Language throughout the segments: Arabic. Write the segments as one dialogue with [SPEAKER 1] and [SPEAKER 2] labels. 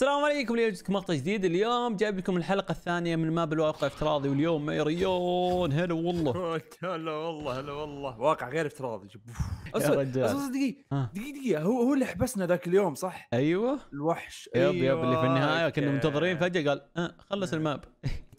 [SPEAKER 1] السلام عليكم اليوم جبت مقطع جديد اليوم جايب لكم الحلقه الثانيه من ماب الواقع افتراضي واليوم ريون
[SPEAKER 2] هلا والله هلا والله هلا والله واقع غير افتراضي يا رجال دقيقه دقيقه هو هو اللي حبسنا ذاك اليوم صح؟ ايوه الوحش يب يب اللي في أيوة، النهايه كنا منتظرين
[SPEAKER 1] فجاه قال آه، خلص الماب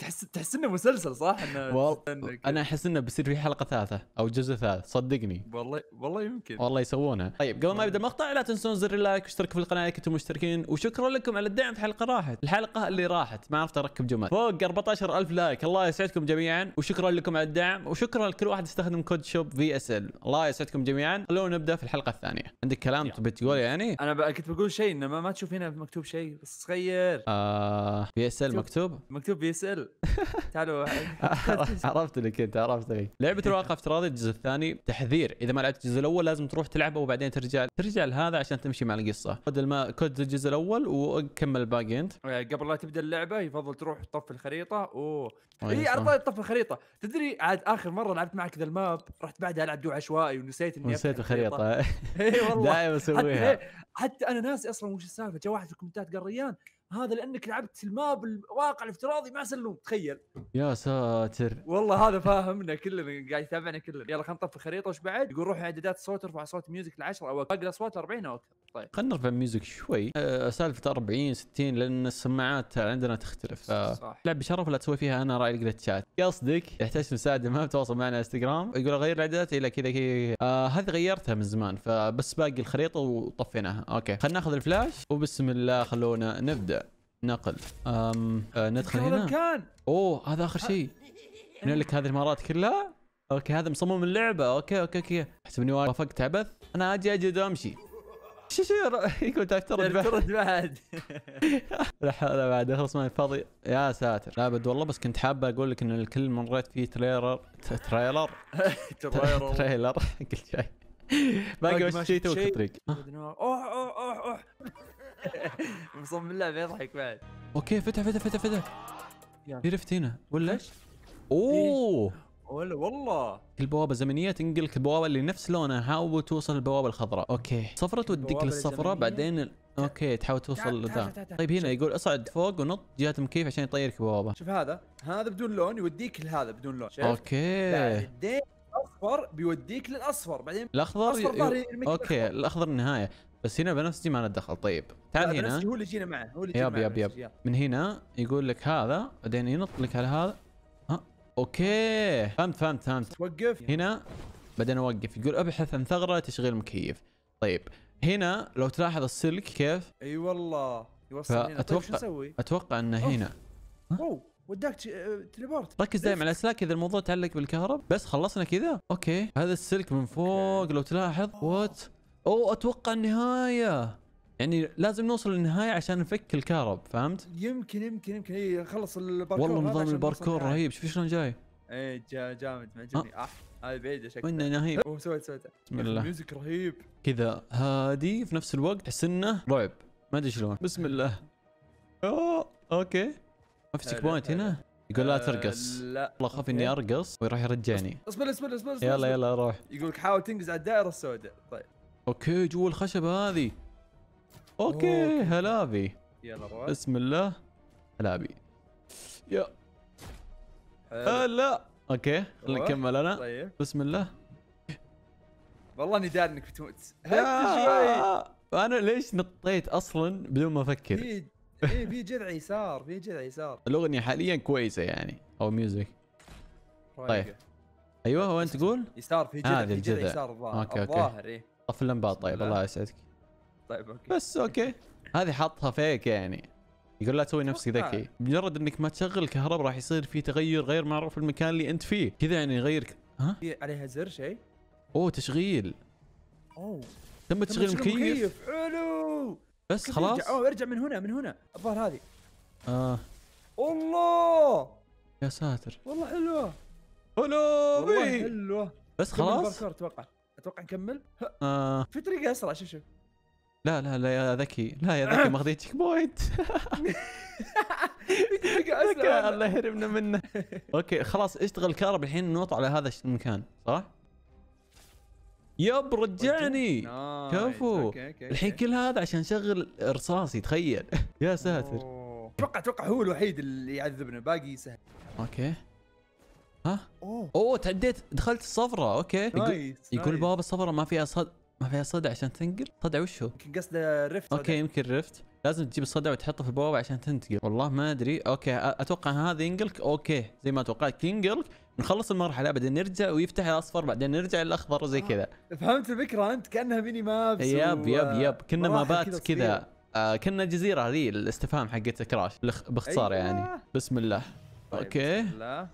[SPEAKER 2] تحس تحس انه مسلسل صح؟ انه والله
[SPEAKER 1] انا احس انه بيصير في حلقه ثالثه او جزء ثالث صدقني
[SPEAKER 2] والله والله يمكن والله
[SPEAKER 1] يسوونها طيب قبل ما يبدا المقطع لا تنسون زر اللايك واشتركوا في القناه اذا كنتم مشتركين وشكرا لكم على الدعم في حلقه راحت الحلقه اللي راحت ما عرفت اركب جمل فوق 14000 لايك الله يسعدكم جميعا وشكرا لكم على الدعم وشكرا لكل واحد يستخدم كود شوب في اس ال الله يسعدكم جميعا خلونا نبدا في الحلقه الثانيه عندك كلام تبي تقول يعني انا كنت بقول شيء انه ما, ما تشوف هنا مكتوب شيء بس صغير آه بي اس ال مكتوب
[SPEAKER 2] مكتوب بي اس ال تعالوا
[SPEAKER 1] عرفت لك انت عرفت لك لعبه الواقع افتراضي الجزء الثاني تحذير اذا ما لعبت الجزء الاول لازم تروح تلعبه وبعدين ترجع ترجع لهذا عشان تمشي مع القصه بدل ما كود الجزء الاول وكمل الباقي انت
[SPEAKER 2] إيه، قبل لا تبدا اللعبه يفضل تروح تطفي الخريطه اوه اي على طول تطفي الخريطه تدري عاد اخر مره لعبت معك ذا الماب رحت بعدها العب جو عشوائي ونسيت اني نسيت الخريطه اي والله دائما اسويها حتى, حتى انا ناسي اصلا وش السالفه جاء واحد في الكومنتات قال ريان هذا لانك لعبت الماب الواقع الافتراضي مع سلوم تخيل
[SPEAKER 1] يا ساتر
[SPEAKER 2] والله هذا فاهمنا كلنا قاعد يتابعنا كلنا يلا خلينا نطفي الخريطه وش بعد يقول روح اعدادات الصوت ارفع صوت ميوزك ل 10 او اقل اصوات 40 او اكثر
[SPEAKER 1] طيب خلينا نرفع ميوزك شوي أه سالفه 40 60 لان السماعات عندنا تختلف صح صح لا بشرف لا تسوي فيها انا راي الجلتشات قصدك يحتاج مساعده ما بتواصل معنا انستغرام يقول غير الاعدادات الى كذا كذا آه هذه غيرتها من زمان فبس باقي الخريطه وطفيناها اوكي خلينا ناخذ الفلاش وبسم الله خلونا نبدا نقل أم... أه ندخل هنا كان. اوه هذا اخر شيء من لك هذه المهارات كلها اوكي هذا مصمم اللعبه اوكي اوكي اوكي احسبني وافقت عبث انا اجي اجي امشي شو شو يقول تعرف ترد بعد ترد بعد لا حول بعد اخلص معي فاضي يا ساتر لا بد والله بس كنت حابه اقول لك ان الكل مريت فيه تريلر تريلر تريلر تريلر كل شيء باقي بس شيء توك
[SPEAKER 2] اوه اوه اوه اوه مصمم لها بيضحك بعد
[SPEAKER 1] اوكي فتح فتح فتح فتح في رفت هنا ولا ايش؟ اوه
[SPEAKER 2] ولا والله
[SPEAKER 1] البوابه الزمنيه تنقلك البوابه اللي نفس لونها حاول توصل البوابه الخضراء اوكي صفرة توديك للصفرة بعدين اوكي تحاول توصل ذا طيب هنا يقول اصعد فوق ونط جهه مكيف عشان يطيرك البوابه شوف
[SPEAKER 2] هذا هذا بدون لون يوديك لهذا بدون لون شايف؟ اوكي بعدين الاصفر بيوديك للاصفر بعدين الاخضر ي... يعني اوكي الاخضر
[SPEAKER 1] النهايه بس هنا بنفسجي ما ندخل دخل طيب تعال هنا بنفسجي هو
[SPEAKER 2] اللي جينا معه هو اللي جينا ياب ياب ياب
[SPEAKER 1] من هنا يقول لك هذا بعدين ينط لك على هذا ها اوكي فهمت فهمت فهمت وقف هنا بعدين اوقف يقول ابحث عن ثغره تشغيل مكيف طيب هنا لو تلاحظ السلك كيف
[SPEAKER 2] اي أيوة والله يوصل هنا طيب شو نسوي؟
[SPEAKER 1] اتوقع انه هنا
[SPEAKER 2] اوه وداك آه، تليبورت ركز دائما على
[SPEAKER 1] الاسلاك اذا الموضوع تعلق بالكهرب بس خلصنا كذا اوكي هذا السلك من فوق لو تلاحظ وات اوه اتوقع النهايه يعني لازم نوصل للنهايه عشان نفك الكهرب فهمت؟
[SPEAKER 2] يمكن يمكن يمكن اي خلص الباركور والله نظام الباركور رهيب
[SPEAKER 1] شوف شلون جاي
[SPEAKER 2] ايه جا جامد معجبني اح آه. آه، هذه بعيده شكلها وين نهيب اوه سويت سويت بسم الله ميوزك
[SPEAKER 1] رهيب كذا هادي في نفس الوقت تحس انه رعب ما ادري شلون بسم الله اوه اوكي ما في تشيك بوينت هنا يقول لا ترقص آه، لا والله اخاف اني ارقص ويروح يرجعني اصبر اصبر اصبر يلا يلا روح
[SPEAKER 2] يقول لك حاول تنقز على الدائره السوداء طيب
[SPEAKER 1] اوكي جوا الخشبه هذه
[SPEAKER 2] اوكي,
[SPEAKER 1] هلابي يلا روح بسم الله هلابي
[SPEAKER 2] يا هلا
[SPEAKER 1] اوكي خلينا نكمل انا طيب. بسم الله
[SPEAKER 2] والله اني داري انك بتموت
[SPEAKER 1] انا ليش نطيت اصلا بدون ما افكر في
[SPEAKER 2] إيه، في جذع يسار في جذع يسار
[SPEAKER 1] الاغنيه حاليا كويسه يعني او ميوزك طيب ايوه وين تقول؟ يسار في جذع في جذع يسار الظاهر الظاهر ايه طفي اللمبات طيب الله يسعدك طيب اوكي بس اوكي هذه حاطها فيك يعني يقول لا تسوي نفسك ذكي مجرد انك ما تشغل الكهرباء راح يصير في تغير غير معروف في المكان اللي انت فيه كذا يعني يغير
[SPEAKER 2] ها ها عليها زر شيء
[SPEAKER 1] اوه تشغيل
[SPEAKER 2] اوه تم تشغيل المكيف حلو بس خلاص ارجع اوه ارجع من هنا من هنا الظاهر هذه اه الله يا ساتر والله حلوه حلو والله حلوه بس خلاص اتوقع اتوقع نكمل آه. في طريقه اسرع شوف شوف
[SPEAKER 1] لا لا لا يا ذكي لا يا ذكي ماخذين تشيك
[SPEAKER 2] بوينت الله
[SPEAKER 1] يهربنا منه اوكي خلاص اشتغل الكهرب الحين نوط على هذا المكان صح؟ يب رجعني كفو الحين كل هذا عشان شغل رصاصي تخيل يا ساتر
[SPEAKER 2] اتوقع اتوقع هو الوحيد اللي يعذبنا باقي سهل
[SPEAKER 1] اوكي ها اوه اوه تعديت دخلت الصفراء اوكي نايس يقول, يقول بابا الصفراء ما فيها صد ما فيها صدع عشان تنقل صدع وش هو؟ يمكن
[SPEAKER 2] قصده ريفت اوكي
[SPEAKER 1] يمكن ريفت لازم تجيب الصدع وتحطه في البوابه عشان تنتقل والله ما ادري اوكي اتوقع هذا ينقلك اوكي زي ما توقعت ينقلك نخلص المرحله بعدين نرجع ويفتح الاصفر بعدين نرجع الاخضر وزي آه. كذا فهمت
[SPEAKER 2] الفكره انت كانها ميني ماب يب يب يب كنا مابات كذا
[SPEAKER 1] آه كنا جزيره هذه الاستفهام حقت كراش باختصار أيوة. يعني بسم الله طيب، اوكي بسم
[SPEAKER 2] الله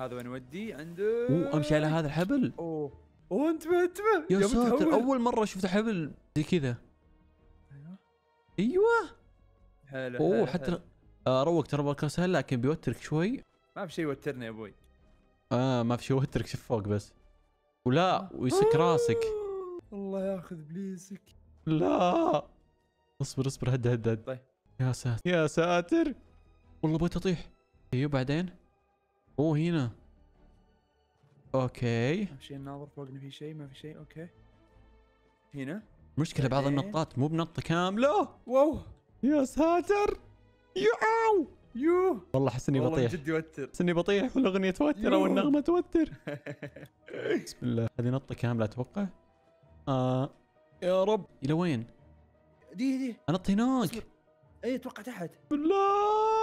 [SPEAKER 2] هذا وين ودي عنده اوه امشي على هذا الحبل اوه اوه انتبه انتبه يا ساتر اول مره شفت حبل زي كذا ايوه حلو أيوه. اوه حتى
[SPEAKER 1] اروق آه، ترى بودكاست هلا لكن بيوترك شوي
[SPEAKER 2] ما في شيء يوترني يا ابوي
[SPEAKER 1] اه ما في شيء يوترك شوف فوق بس ولا آه. ويسك راسك
[SPEAKER 2] الله ياخذ بليزك
[SPEAKER 1] لا اصبر اصبر هد هد هد طيب. يا ساتر يا ساتر والله بغيت اطيح ايوه بعدين اوه هنا اوكي
[SPEAKER 2] شيء ناظر فوقنا في شيء ما في شيء اوكي هنا
[SPEAKER 1] مشكلة بعض النطات مو بنطة كاملة واو يا ساتر يو يو والله احس اني بطيح جد يوتر احس اني بطيح والاغنية توتر او النغمة توتر بسم الله هذه نطة كاملة اتوقع آه يا رب الى وين؟ دي دي انط هناك اي اتوقع تحت بالله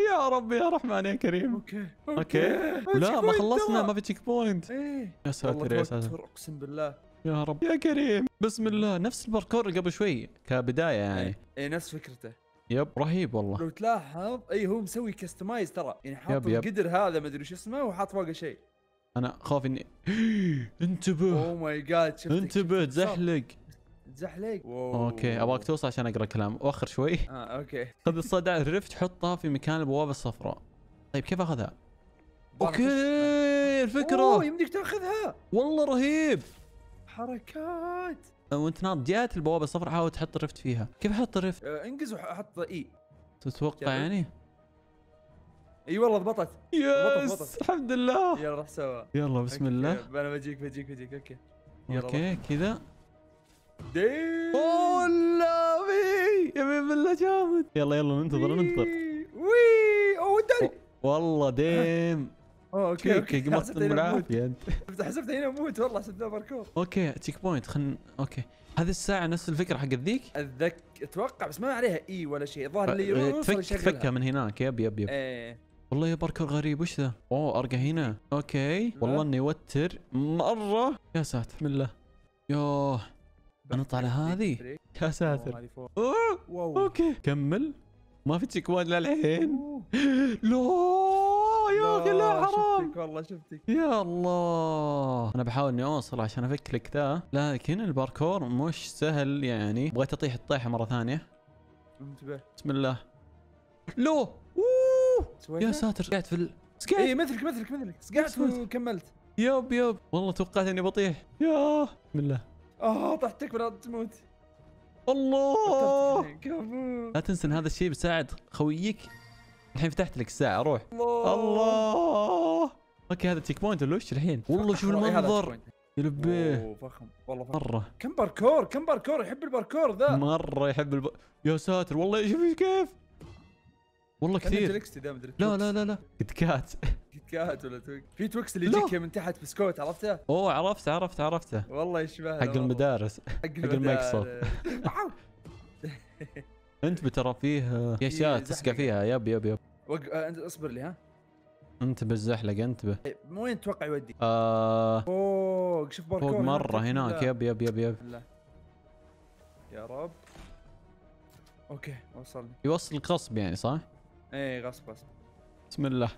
[SPEAKER 1] يا ربي يا رحمن يا كريم اوكي اوكي, أوكي. لا ما خلصنا ما في تشيك بوينت ايه يا ساتر يا ساتر
[SPEAKER 2] اقسم بالله
[SPEAKER 1] يا رب يا كريم بسم الله نفس الباركور قبل شوي كبدايه يعني ايه,
[SPEAKER 2] إيه نفس فكرته
[SPEAKER 1] يب رهيب والله لو
[SPEAKER 2] تلاحظ اي هو مسوي كستمايز ترى يعني حاط القدر هذا ما ادري شو اسمه وحاط فوقه شيء
[SPEAKER 1] انا خاف اني انتبه اوه
[SPEAKER 2] ماي جاد
[SPEAKER 1] انتبه تزحلق
[SPEAKER 2] تزحلق اوكي ابغاك
[SPEAKER 1] توصل عشان اقرا كلام وخر شوي اه اوكي خذ الصدع الرفت حطها في مكان البوابه الصفراء طيب كيف اخذها؟ اوكي الفكره اوه
[SPEAKER 2] يمديك تاخذها
[SPEAKER 1] والله رهيب
[SPEAKER 2] حركات
[SPEAKER 1] وانت ناط جات البوابه الصفراء حاول تحط الرفت فيها
[SPEAKER 2] كيف احط الرفت؟ آه، انقز وحط اي
[SPEAKER 1] تتوقع يعني؟
[SPEAKER 2] اي والله ضبطت يس ضبطت الحمد لله يلا روح سوا يلا بسم الله انا بجيك بجيك بجيك اوكي يلا اوكي
[SPEAKER 1] كذا دي يبي بالله جامد يلا يلا ننتظر ننتظر
[SPEAKER 2] وي اوه
[SPEAKER 1] والله ديم
[SPEAKER 2] اوكي اوكي بالعافيه انت حسبت هنا اموت والله عشان باركور
[SPEAKER 1] اوكي تشيك بوينت خلنا اوكي هذه الساعة نفس الفكرة حق ذيك؟ اتذكر اتوقع بس ما عليها اي ولا
[SPEAKER 2] شيء الظاهر اللي تفكها من
[SPEAKER 1] هناك يب يب يب إيه. والله يا باركور غريب وش ذا؟ اوه ارقى هنا اوكي والله نعم. انه يوتر مرة يا ساتر بسم الله يوه بنط على هذه يا oh, ساتر
[SPEAKER 2] اوه
[SPEAKER 1] اوكي كمل ما في تشيكوان للحين oh. لا
[SPEAKER 2] يا اخي لا حرام شفتك والله شفتك
[SPEAKER 1] يا الله انا بحاول اني اوصل عشان لك ذا لكن الباركور مش سهل يعني بغيت اطيح الطيحه مره ثانيه انتبه بسم الله لو اوه يا ساتر قعدت في ال...
[SPEAKER 2] اي مثلك مثلك مثلك سقعت
[SPEAKER 1] وكملت يب يب والله توقعت اني بطيح
[SPEAKER 2] يا بسم الله اه ضحتك ولا تموت الله لا
[SPEAKER 1] تنسى ان هذا الشيء بيساعد خويك الحين فتحت لك الساعه روح
[SPEAKER 2] الله الله
[SPEAKER 1] اوكي هذا تيك بوينت ولا وش الحين والله شوف المنظر يلبيه
[SPEAKER 2] اوه فخم والله فخم. مره
[SPEAKER 1] كم باركور كم باركور يحب الباركور ذا مره يحب الب... يا ساتر والله شوف كيف والله كثير لا لا لا لا كتكات
[SPEAKER 2] تويكات ولا تويك في تويكس اللي يجيك من تحت بسكوت عرفته؟ اوه عرفته عرفته عرفته والله يشبه حق المدارس حق المقصف
[SPEAKER 1] انت ترى فيه آه، اشياء تسقع فيها يب يب يب
[SPEAKER 2] آه، انت اصبر لي ها
[SPEAKER 1] انتبه الزحلق انتبه
[SPEAKER 2] طيب، مو وين تتوقع يودي؟
[SPEAKER 1] آه... فوق شوف باركور فوق مره هناك يب يب يب يب
[SPEAKER 2] يا رب اوكي وصلني
[SPEAKER 1] يوصل غصب يعني صح؟
[SPEAKER 2] ايه غصب غصب بسم الله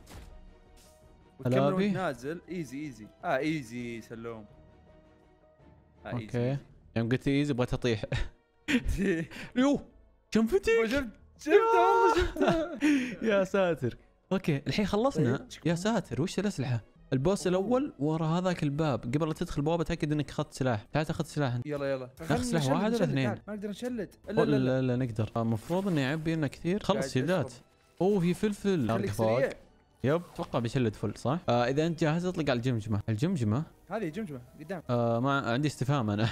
[SPEAKER 2] وتكمل نازل ايزي ايزي اه ايزي سلوم آه اوكي
[SPEAKER 1] يوم يعني قلت ايزي بغيت اطيح
[SPEAKER 2] يو شنفتي شفت شفته والله
[SPEAKER 1] يا ساتر اوكي الحين خلصنا إيه، يا ساتر وش الاسلحه؟ البوس الاول ورا هذاك الباب قبل لا تدخل البوابه تاكد انك اخذت سلاح تعال تاخذ سلاح انت يلا يلا ناخذ سلاح واحد ولا اثنين ما نقدر نشلد لا لا لا, نقدر المفروض آه، انه يعبي لنا كثير خلص سيدات اوه في فلفل خليك سريع يب اتوقع بشله فل صح؟ آه اذا انت جاهز اطلق على الجمجمه، الجمجمه؟
[SPEAKER 2] هذه جمجمه قدام
[SPEAKER 1] آه ما عندي استفهام انا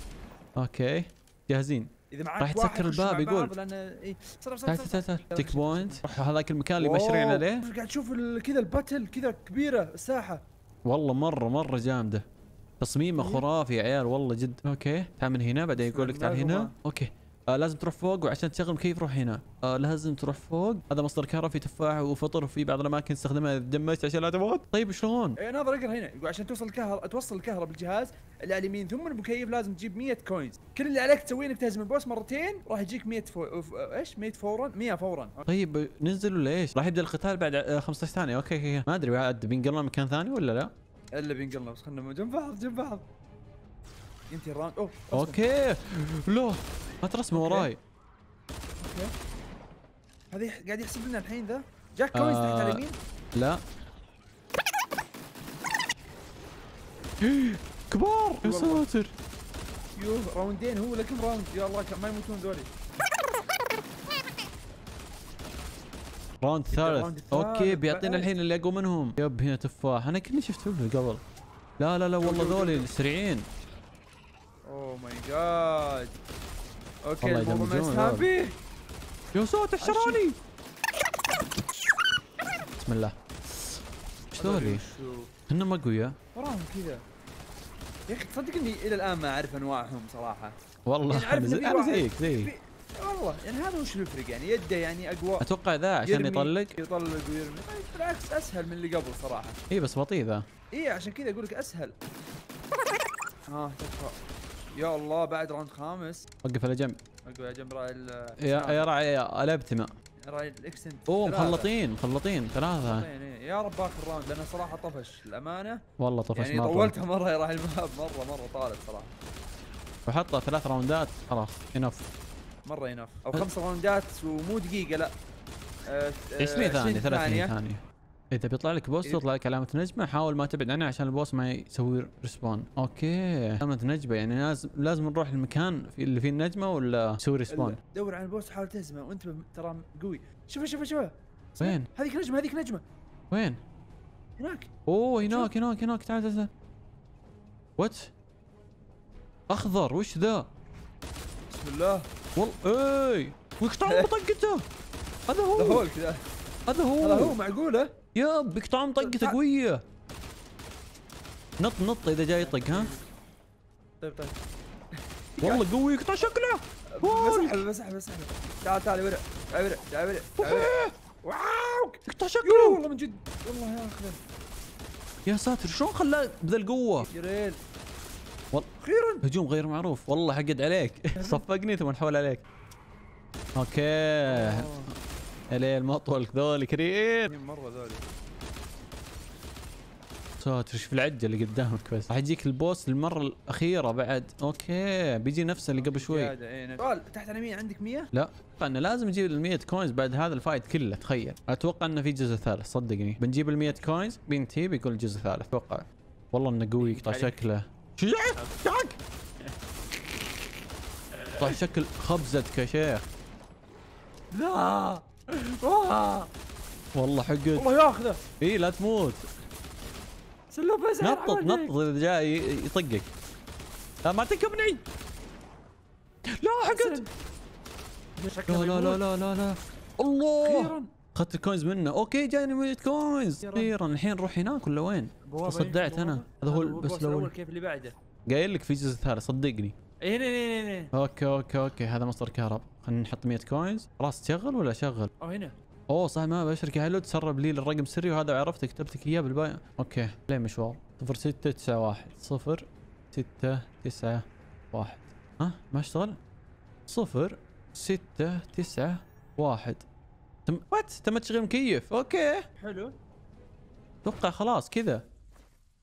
[SPEAKER 1] اوكي جاهزين اذا معك راح تسكر الباب يقول
[SPEAKER 2] لان اي تعال تعال تعال تيك
[SPEAKER 1] بوينت روح هذاك المكان اللي مشرين عليه
[SPEAKER 2] قاعد تشوف كذا الباتل كذا كبيره الساحه
[SPEAKER 1] والله مره مره جامده تصميمه خرافي يا عيال والله جد اوكي تعال من هنا بعدين يقول لك تعال هنا اوكي آه لازم تروح فوق وعشان تشغل المكيف روح هنا آه لازم تروح فوق هذا مصدر كهرباء في تفاح وفطر وفي بعض الاماكن استخدمها دمجت عشان لا
[SPEAKER 2] تموت طيب شلون؟ اي ناظر اقرا هنا يقول عشان توصل الكهرباء توصل الكهرباء بالجهاز اللي على اليمين ثم المكيف لازم تجيب 100 كوينز كل اللي عليك تسويه انك تهزم البوس مرتين راح يجيك 100 فو... ايش 100 فورا 100 فورا
[SPEAKER 1] طيب ننزل ولا ايش؟ راح يبدا القتال بعد 15 آه، ثانيه اوكي اوكي ما ادري بعد بينقلنا مكان ثاني ولا لا؟
[SPEAKER 2] الا بينقلنا بس خلنا جنب بعض جنب بعض ينتهي الراوند اوه
[SPEAKER 1] اوكي لا ما ترسمه وراي
[SPEAKER 2] هذه قاعد يحسب لنا الحين ذا جاك كوينز آه تحت على اليمين
[SPEAKER 1] لا كبار يا ساتر
[SPEAKER 2] يوه راوندين هو لكم راوند يا الله ما يموتون ذولي
[SPEAKER 1] راوند ثالث اوكي بيعطينا الحين اللي اقوى منهم يب هنا تفاح انا كني شفت له قبل لا لا لا والله ذولي سريعين
[SPEAKER 2] اوه ماي جاد اوكي ما فيه
[SPEAKER 1] يا صوت احشروني بسم الله ايش ذولي؟ هن ما اقوياء
[SPEAKER 2] وراهم كذا يا اخي تصدق اني الى الان ما اعرف انواعهم صراحه
[SPEAKER 1] والله يعني انا زيك زيك
[SPEAKER 2] والله يعني هذا وش الفرق يعني يده يعني اقوى اتوقع ذا عشان يطلق يطلق ويرمي طيب، بالعكس اسهل من اللي قبل صراحه
[SPEAKER 1] اي بس بطيء ذا
[SPEAKER 2] اي عشان كذا اقول لك اسهل اه تكفى يا الله بعد راوند خامس وقف على جنب وقف على جنب راعي يا
[SPEAKER 1] يا راعي الابتماء راعي الاكسنت اوه مخلطين مخلطين ثلاثة
[SPEAKER 2] إيه. يا رب اخر راوند لانه صراحة طفش الامانة والله طفش يعني مرة طولتها مرة يا راعي الماب مرة مرة طالت صراحة
[SPEAKER 1] وحطها ثلاث راوندات خلاص انف
[SPEAKER 2] مرة انف او خمس راوندات ومو دقيقة لا 20 آه، آه، ثانية 30 ثانية
[SPEAKER 1] اذا بيطلع لك بوس تطلع إيه. لك علامه نجمه حاول ما تبعد عنه عشان البوس ما يسوي ريسبون اوكي علامه نجمه يعني لازم لازم نروح المكان في اللي فيه النجمه ولا يسوي ريسبون
[SPEAKER 2] دور على البوس حاول تهزمه وانت ترى قوي شوف شوف شوف وين هذيك نجمه هذيك نجمه وين هناك
[SPEAKER 1] اوه هناك هناك هناك تعال تعال وات اخضر وش ذا
[SPEAKER 2] بسم الله والله اي ويقطع بطقته هذا هو هذا هو هذا هو معقوله ياب بيقطعون طقته
[SPEAKER 1] قويه نط نط اذا جاي يطق ها
[SPEAKER 2] طيب طيب والله قوي يقطع شكله بسحب بسحب بسحب تعال تعال ورق ورق ورق واو يقطع شكله والله من جد والله يا اخي
[SPEAKER 1] يا ساتر شلون خلاه بذا القوه
[SPEAKER 2] جريل اخيرا
[SPEAKER 1] هجوم غير معروف والله حقد عليك صفقني ثم نحول عليك اوكي ليه المطول ذولي كثير مره ذولي ساتر شوف العده اللي قدامك بس راح يجيك البوس المره الاخيره بعد اوكي بيجي نفسه اللي قبل شوي
[SPEAKER 2] إيه، سؤال تحت انا 100 عندك 100
[SPEAKER 1] لا اتوقع انه لازم نجيب ال 100 كوينز بعد هذا الفايت كله تخيل اتوقع انه في جزء ثالث صدقني بنجيب ال 100 كوينز بينتهي بيكون الجزء الثالث اتوقع والله انه قوي إيه، يقطع شكله شجعك يقطع شكل خبزتك يا شيخ
[SPEAKER 2] لا
[SPEAKER 1] والله حقك والله ياخذه اي لا تموت
[SPEAKER 2] سلوب بس نطط
[SPEAKER 1] نطط اذا جاء يطقك لا ما
[SPEAKER 2] تكبني لا حقت لا لا لا لا
[SPEAKER 1] لا لا الله اخذت الكوينز منه اوكي جاني 100 كوينز اخيرا الحين نروح هناك ولا وين؟ تصدعت انا هذا هو بس الاول كيف اللي بعده قايل لك في جزء ثالث صدقني
[SPEAKER 2] اي هنا إيه، إيه، هنا إيه،
[SPEAKER 1] هنا اوكي اوكي اوكي هذا مصدر كهرب خلينا نحط 100 كوينز راس تشغل ولا شغل؟ او هنا اوه صح ما بشرك حلو تسرب لي الرقم السري وهذا عرفته كتبتك اياه بالباي اوكي ليه مشوار 6 9 1 0 6 9 1 ها ما اشتغل؟ 0 6 9 1 تم وات تم تشغيل مكيف اوكي حلو اتوقع خلاص كذا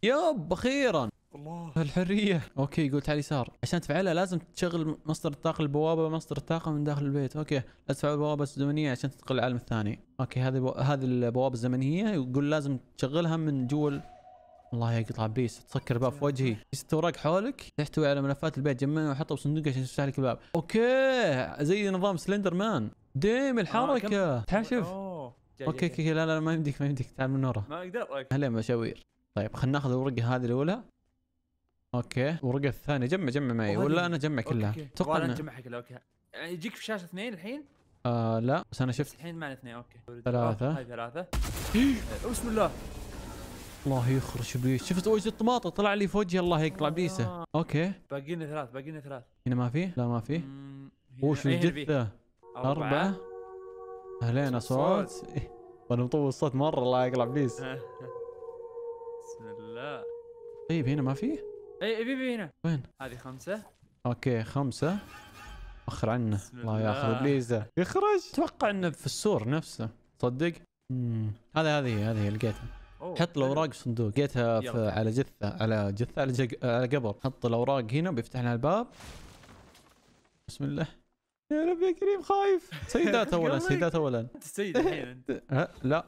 [SPEAKER 1] يب اخيرا الله الحريه اوكي يقول تعال يسار عشان تفعلها لازم تشغل مصدر الطاقه البوابه مصدر الطاقه من داخل البيت اوكي لازم تفعل البوابه الزمنيه عشان تنتقل العالم الثاني اوكي هذه بو... هذه البوابه الزمنيه يقول لازم تشغلها من جوا الله يا قطع تسكر الباب في وجهي ست اوراق حولك تحتوي على ملفات البيت جمعها وحطها بصندوق عشان تفتح لك الباب اوكي زي نظام سلندر مان ديم آه، الحركه آه تعال شوف اوكي اوكي لا لا ما يمديك ما يمديك تعال من ورا ما اقدر هلا مشاوير طيب خلينا ناخذ الورقه هذه الاولى اوكي ورقة الثانية جمع جمع معي ولا انا اجمع كلها اتوقع انا اجمعها
[SPEAKER 2] كلها اوكي يعني يجيك في شاشة اثنين الحين؟
[SPEAKER 1] آه لا بس انا شفت الحين معنا اثنين اوكي ثلاثة هاي
[SPEAKER 2] ثلاثة بسم الله
[SPEAKER 1] الله يخرج ابليس شفت وجه الطماطم طلع لي في وجهي الله يقطع بيسه آه. اوكي
[SPEAKER 2] باقي لنا ثلاث باقي لنا ثلاث
[SPEAKER 1] هنا ما في؟ لا ما في وش إيه، الجثة؟ أربعة أهلين صوت إيه. وانا مطول الصوت مرة الله يقلع بيس
[SPEAKER 2] بسم الله
[SPEAKER 1] طيب هنا ما في؟
[SPEAKER 2] اي بيبي هنا وين؟ هذه خمسة
[SPEAKER 1] اوكي خمسة اخر عنا الله ياخذ بليزة يخرج اتوقع انه في السور نفسه تصدق؟ امم هذه هذه هذه لقيتها حط الاوراق في صندوق لقيتها على جثه على جثه على, جق... على قبر حط الاوراق هنا بيفتح لنا الباب بسم الله يا رب يا كريم خايف سيدات اولا سيدات اولا انت
[SPEAKER 2] السيد الحين انت
[SPEAKER 1] لا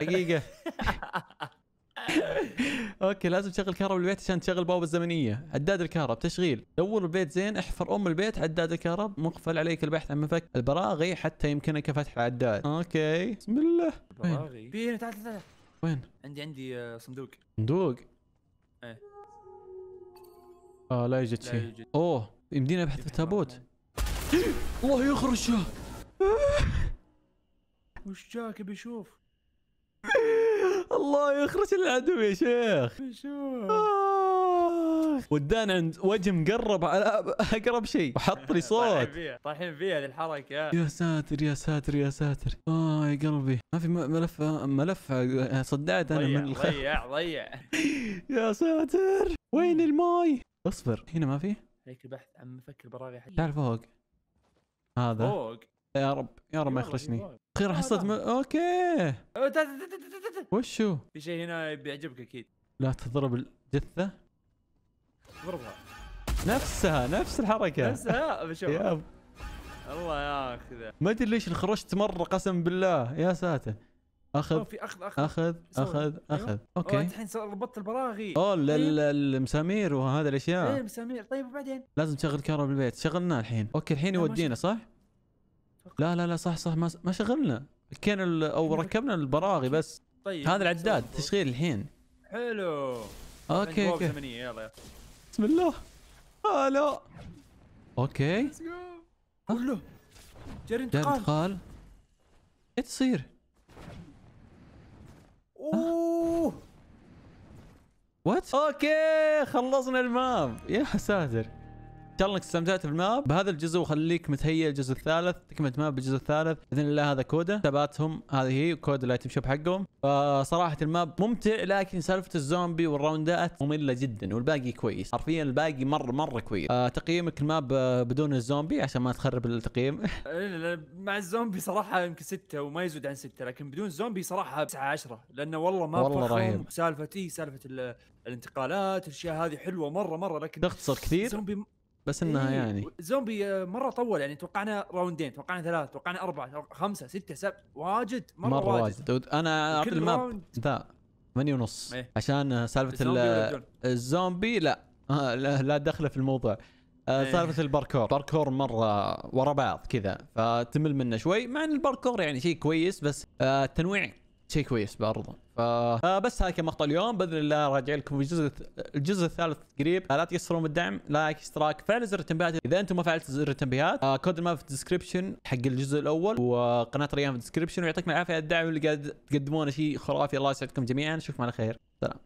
[SPEAKER 1] دقيقه اوكي لازم تشغل كهرباء بالبيت عشان تشغل بوابه الزمنيه عداد الكهرب تشغيل دور البيت زين احفر ام البيت عداد الكهرب مقفل عليك البحث عن مفك البراغي حتى يمكنك فتح العداد اوكي
[SPEAKER 2] بسم الله البراغي هنا تعال تعال وين عندي عندي آه، صندوق صندوق ايه
[SPEAKER 1] اه لا يوجد شيء اوه يمدينا ابحث في التابوت
[SPEAKER 2] الله يخرج وش جاك بيشوف الله يخرج
[SPEAKER 1] العدو يا شيخ
[SPEAKER 2] شوف آه.
[SPEAKER 1] ودان عند وجه مقرب على اقرب شيء وحط
[SPEAKER 2] لي صوت طايحين فيها الحركه يا
[SPEAKER 1] ساتر يا ساتر يا ساتر اه يا قلبي ما في ملف ملف آه، صدعت انا من الخير
[SPEAKER 2] ضيع ضيع
[SPEAKER 1] يا ساتر وين الماي اصبر هنا ما في
[SPEAKER 2] هيك البحث عم فكر براغي تعال
[SPEAKER 1] فوق هذا فوق يا رب يا رب ما يخرجني تقرير حصلت م... اوكي وشو؟
[SPEAKER 2] في شيء هنا بيعجبك اكيد
[SPEAKER 1] لا تضرب الجثه
[SPEAKER 2] اضربها نفسها
[SPEAKER 1] نفس الحركه نفسها بشوف ياب
[SPEAKER 2] الله ياخذه
[SPEAKER 1] ما ادري ليش انخرجت مره قسم بالله يا ساتر اخذ في اخذ اخذ اخذ اخذ أيوه. اخذ اوكي الحين
[SPEAKER 2] ربطت البراغي اوه أيوه.
[SPEAKER 1] المسامير وهذا الاشياء ايه
[SPEAKER 2] المسامير طيب وبعدين
[SPEAKER 1] لازم تشغل كهرباء بالبيت شغلناه الحين اوكي الحين يودينا صح؟ لا لا لا صح صح ما, شغلنا كان او ركبنا البراغي بس طيب هذا العداد تشغيل الحين
[SPEAKER 2] حلو اوكي اوكي إيه؟ يلا
[SPEAKER 1] بسم الله هلا اوكي هلا آه. جاري انتقال انتقال ايه تصير؟ آه. اوه وات؟ اوكي خلصنا الماب يا ساتر ان شاء الله انك استمتعت بالماب بهذا الجزء وخليك متهيئ الجزء الثالث تكمله ماب بالجزء الثالث باذن الله هذا كوده تباتهم هذه هي كود الايتم شوب حقهم فصراحه آه، الماب ممتع لكن سالفه الزومبي والراوندات ممله جدا والباقي كويس حرفيا الباقي مره مره كويس آه تقييمك الماب آه، بدون الزومبي عشان ما تخرب التقييم
[SPEAKER 2] مع الزومبي صراحه يمكن ستة وما يزود عن ستة لكن بدون زومبي صراحه 9 10 لانه والله ما والله رهيب سالفه سالفه الانتقالات الاشياء هذه حلوه مره مره لكن تختصر كثير زومبي
[SPEAKER 1] بس انها إيه. يعني
[SPEAKER 2] زومبي آه، مره طول يعني توقعنا راوندين توقعنا ثلاث توقعنا اربعه خمسه سته سبعه واجد مره, مرة واجد.
[SPEAKER 1] واجد انا اعطي الماب ذا ثمانية ونص إيه؟ عشان سالفه الزومبي, لا لا, دخل دخله في الموضوع آه، إيه. سالفه الباركور باركور مره ورا بعض كذا فتمل منه شوي مع ان الباركور يعني شيء كويس بس التنويع آه، شيء كويس برضه آه، فبس هاي كان مقطع اليوم باذن الله راجع لكم في الجزء الجزء الثالث قريب آه، لا تقصرون بالدعم لايك اشتراك فعل زر التنبيهات اذا انتم ما فعلتوا زر التنبيهات آه كود ما في الديسكربشن حق الجزء الاول وقناه ريان في الديسكربشن ويعطيكم العافيه على الدعم اللي قاعد تقدمونه شيء خرافي الله يسعدكم جميعا نشوفكم على خير سلام